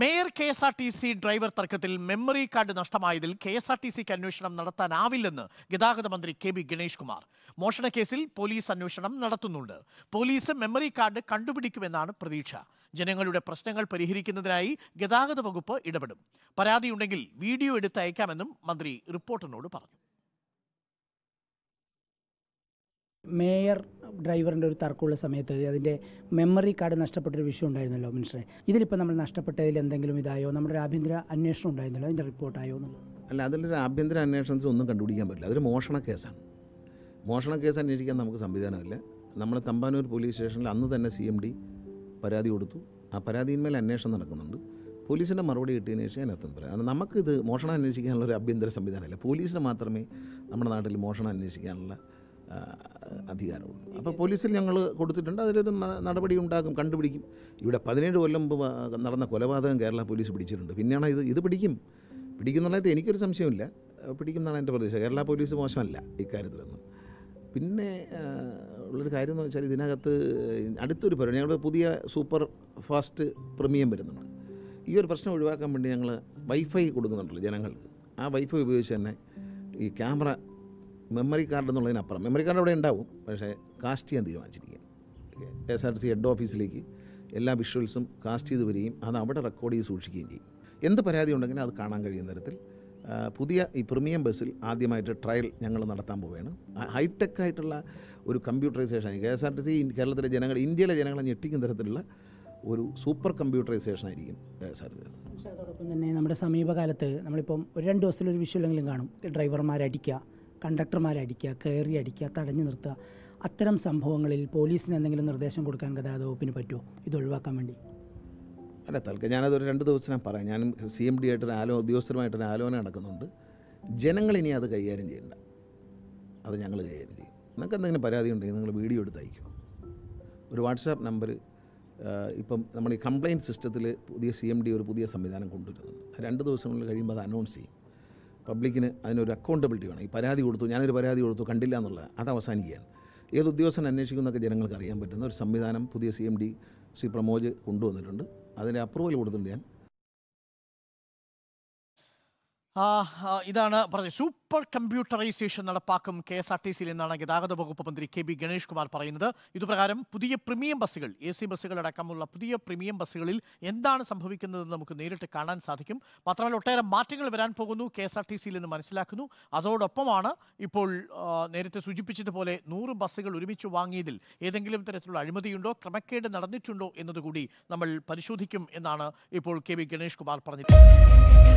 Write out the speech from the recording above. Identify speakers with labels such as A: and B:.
A: mayor K S R T C driver തർക്കത്തിൽ memory card നഷ്ടമായതിൽ K S R T സിക്ക് അന്വേഷണം നടത്താനാവില്ലെന്ന് ഗതാഗത മന്ത്രി കെ ബി ഗണേഷ് കുമാർ മോഷണക്കേസിൽ പോലീസ് അന്വേഷണം നടത്തുന്നുണ്ട് പോലീസ് മെമ്മറി കാർഡ് കണ്ടുപിടിക്കുമെന്നാണ് പ്രതീക്ഷ ജനങ്ങളുടെ പ്രശ്നങ്ങൾ പരിഹരിക്കുന്നതിനായി ഗതാഗത വകുപ്പ് ഇടപെടും പരാതിയുണ്ടെങ്കിൽ വീഡിയോ എടുത്ത് അയക്കാമെന്നും മന്ത്രി റിപ്പോർട്ടറിനോട് പറഞ്ഞു
B: മേയർ ഡ്രൈവറിൻ്റെ ഒരു തർക്കമുള്ള സമയത്ത് അതിൻ്റെ മെമ്മറി കാർഡ് നഷ്ടപ്പെട്ടൊരു വിഷയം ഉണ്ടായിരുന്നല്ലോ മിനിസ്റ്ററെ ഇതിലിപ്പോൾ നമ്മൾ നഷ്ടപ്പെട്ടതിൽ എന്തെങ്കിലും ഇതായോ നമ്മുടെ ആഭ്യന്തര അന്വേഷണം ഉണ്ടായിരുന്നല്ലോ അതിൻ്റെ റിപ്പോർട്ടായോ എന്നുള്ളത്
C: അല്ല അതിലൊരു ആഭ്യന്തര അന്വേഷണത്തിൽ ഒന്നും കണ്ടുപിടിക്കാൻ പറ്റില്ല അതൊരു മോഷണ കേസാണ് മോഷണ കേസ് അന്വേഷിക്കാൻ നമുക്ക് സംവിധാനമില്ല നമ്മൾ തമ്പാനൂർ പോലീസ് സ്റ്റേഷനിൽ അന്ന് തന്നെ സി എം ഡി പരാതി കൊടുത്തു ആ പരാതിയിന്മേൽ അന്വേഷണം നടക്കുന്നുണ്ട് പോലീസിൻ്റെ മറുപടി കിട്ടിയതിന് ശേഷം എത്തുന്നത് പറയാം കാരണം നമുക്കിത് മോഷണം അന്വേഷിക്കാനുള്ള ഒരു അഭ്യന്തര സംവിധാനമില്ല പോലീസിന് മാത്രമേ നമ്മുടെ നാട്ടിൽ മോഷണം അന്വേഷിക്കാനുള്ള അധികാരമുള്ളൂ അപ്പോൾ പോലീസിൽ ഞങ്ങൾ കൊടുത്തിട്ടുണ്ട് അതിലൊരു നടപടി ഉണ്ടാകും കണ്ടുപിടിക്കും ഇവിടെ പതിനേഴ് കൊല്ലം നടന്ന കൊലപാതകം കേരള പോലീസ് പിടിച്ചിട്ടുണ്ട് പിന്നെയാണ് ഇത് ഇത് പിടിക്കും പിടിക്കുന്നുള്ളത് എനിക്കൊരു സംശയമില്ല പിടിക്കുന്നതാണ് എൻ്റെ പ്രതീക്ഷ കേരള പോലീസ് മോശമല്ല ഇക്കാര്യത്തിലൊന്നും പിന്നെ ഉള്ളൊരു കാര്യം എന്ന് വെച്ചാൽ ഇതിനകത്ത് അടുത്തൊരു പരിപാടി ഞങ്ങളുടെ പുതിയ സൂപ്പർ ഫാസ്റ്റ് പ്രീമിയം വരുന്നുണ്ട് ഈ ഒരു പ്രശ്നം ഒഴിവാക്കാൻ വേണ്ടി ഞങ്ങൾ വൈഫൈ കൊടുക്കുന്നുണ്ടല്ലോ ജനങ്ങൾക്ക് ആ വൈഫൈ ഉപയോഗിച്ച് തന്നെ ഈ ക്യാമറ മെമ്മറി കാർഡ് എന്നുള്ളതിനപ്പുറം മെമ്മറി കാർഡ് അവിടെ ഉണ്ടാവും പക്ഷേ കാസ്റ്റ് ചെയ്യാൻ തീരുമാനിച്ചിരിക്കുകയാണ് S R T C head ഓഫീസിലേക്ക് എല്ലാ വിഷ്വൽസും കാസ്റ്റ് ചെയ്ത് വരികയും അത് അവിടെ റെക്കോർഡ് ചെയ്ത് സൂക്ഷിക്കുകയും ചെയ്യും എന്ത് പരാതി ഉണ്ടെങ്കിലും അത് കാണാൻ കഴിയുന്ന തരത്തിൽ പുതിയ ഈ പ്രീമിയം ബസ്സിൽ ആദ്യമായിട്ട് ട്രയൽ ഞങ്ങൾ നടത്താൻ പോവുകയാണ് ഹൈടെക് ആയിട്ടുള്ള ഒരു computerisation K S R T C കേരളത്തിലെ ജനങ്ങൾ ഇന്ത്യയിലെ ജനങ്ങളെ ഞെട്ടിക്കുന്ന തരത്തിലുള്ള ഒരു സൂപ്പർ കമ്പ്യൂട്ടറൈസേഷൻ ആയിരിക്കും സാധ്യത
B: അതോടൊപ്പം തന്നെ നമ്മുടെ സമീപകാലത്ത് നമ്മളിപ്പം ഒരു രണ്ട് ദിവസത്തിലൊരു വിഷ്വലെങ്കിലും കാണും ഡ്രൈവർമാരടിക്കുക കണ്ടക്ടർമാരെ അടിക്കുക കയറി അടിക്കുക തടഞ്ഞു നിർത്തുക അത്തരം സംഭവങ്ങളിൽ പോലീസിന് എന്തെങ്കിലും നിർദ്ദേശം കൊടുക്കാൻ ഗതാഗത വകുപ്പിന് പറ്റുമോ ഇത് ഒഴിവാക്കാൻ വേണ്ടി
C: അല്ല ഞാനത് ഒരു രണ്ട് ദിവസം പറയാം ഞാനും സി എം ഡി ആയിട്ടൊരു ആലോ ഉദ്യോഗസ്ഥരുമായിട്ടൊരു ആലോചന നടക്കുന്നുണ്ട് ജനങ്ങൾ ഇനി അത് കൈകാര്യം ചെയ്യണ്ട അത് ഞങ്ങൾ കൈകാര്യം ചെയ്യും നിങ്ങൾക്ക് എന്തെങ്കിലും പരാതി ഉണ്ടെങ്കിൽ നിങ്ങൾ വീഡിയോ എടുത്ത് അയക്കും ഒരു വാട്സാപ്പ് നമ്പർ ഇപ്പം നമ്മൾ ഈ കംപ്ലയിൻറ്റ് സിസ്റ്റത്തിൽ പുതിയ സി എം ഡി ഒരു പുതിയ സംവിധാനം കൊണ്ടുവരുന്നുണ്ട് രണ്ട് ദിവസങ്ങളിൽ കഴിയുമ്പോൾ അത് അനൗൺസ് ചെയ്യും പബ്ലിക്കിന് അതിനൊരു അക്കൗണ്ടബിലിറ്റി വേണം ഈ പരാതി കൊടുത്തു ഞാനൊരു പരാതി കൊടുത്തു കണ്ടില്ല എന്നുള്ളത് അത് അവസാനിക്കുകയാണ് ഏത് ഉദ്യോഗസ്ഥൻ അന്വേഷിക്കുന്നൊക്കെ ജനങ്ങൾക്ക് അറിയാൻ പറ്റുന്ന ഒരു സംവിധാനം പുതിയ C M D Shri Pramoj കൊണ്ടുവന്നിട്ടുണ്ട് അതിൻ്റെ അപ്രൂവൽ കൊടുത്തിട്ടുണ്ട് ഞാൻ
A: ഇതാണ് പറഞ്ഞത് സൂപ്പർ കമ്പ്യൂട്ടറൈസേഷൻ നടപ്പാക്കും കെ എസ് ആർ ടി സിയിൽ എന്നാണ് ഗതാഗത വകുപ്പ് മന്ത്രി കെ ബി ഗണേഷ് കുമാർ പറയുന്നത് ഇതുപ്രകാരം പുതിയ പ്രീമിയം ബസ്സുകൾ എ സി ബസ്സുകളടക്കമുള്ള പുതിയ പ്രീമിയം ബസ്സുകളിൽ എന്താണ് സംഭവിക്കുന്നതെന്ന് നമുക്ക് നേരിട്ട് കാണാൻ സാധിക്കും മാത്രമല്ല ഒട്ടേറെ മാറ്റങ്ങൾ വരാൻ പോകുന്നു കെ എസ് ആർ ടി സിയിൽ നിന്ന് മനസ്സിലാക്കുന്നു അതോടൊപ്പമാണ് ഇപ്പോൾ നേരത്തെ സൂചിപ്പിച്ചതുപോലെ നൂറ് ബസ്സുകൾ ഒരുമിച്ച് വാങ്ങിയതിൽ ഏതെങ്കിലും തരത്തിലുള്ള അഴിമതിയുണ്ടോ ക്രമക്കേട് നടന്നിട്ടുണ്ടോ എന്നതുകൂടി നമ്മൾ പരിശോധിക്കും എന്നാണ് ഇപ്പോൾ കെ ബി ഗണേഷ് കുമാർ പറഞ്ഞിട്ടുള്ളത്